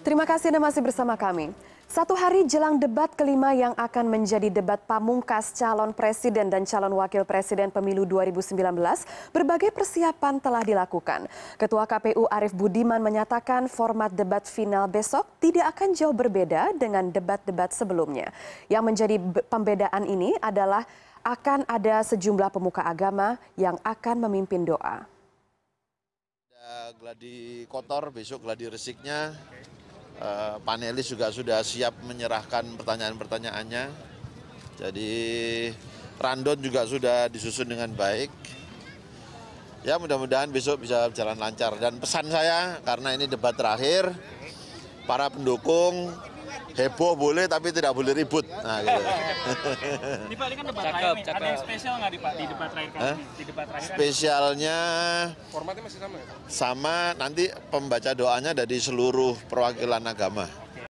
Terima kasih Anda masih bersama kami. Satu hari jelang debat kelima yang akan menjadi debat pamungkas calon presiden dan calon wakil presiden pemilu 2019, berbagai persiapan telah dilakukan. Ketua KPU Arief Budiman menyatakan format debat final besok tidak akan jauh berbeda dengan debat-debat sebelumnya. Yang menjadi pembedaan ini adalah akan ada sejumlah pemuka agama yang akan memimpin doa. Gladi kotor besok Gladi resiknya eh, panelis juga sudah siap menyerahkan pertanyaan pertanyaannya jadi randon juga sudah disusun dengan baik ya mudah-mudahan besok bisa jalan lancar dan pesan saya karena ini debat terakhir para pendukung heboh boleh tapi tidak boleh ribut. Nah, gitu. di Pak, ini kan debat cakep, terakhir nih. Ada yang spesial nggak di Pak di debat terakhir kali eh? Di debat terakhir Spesialnya formatnya masih sama ya? Sama, nanti pembaca doanya dari seluruh perwakilan agama.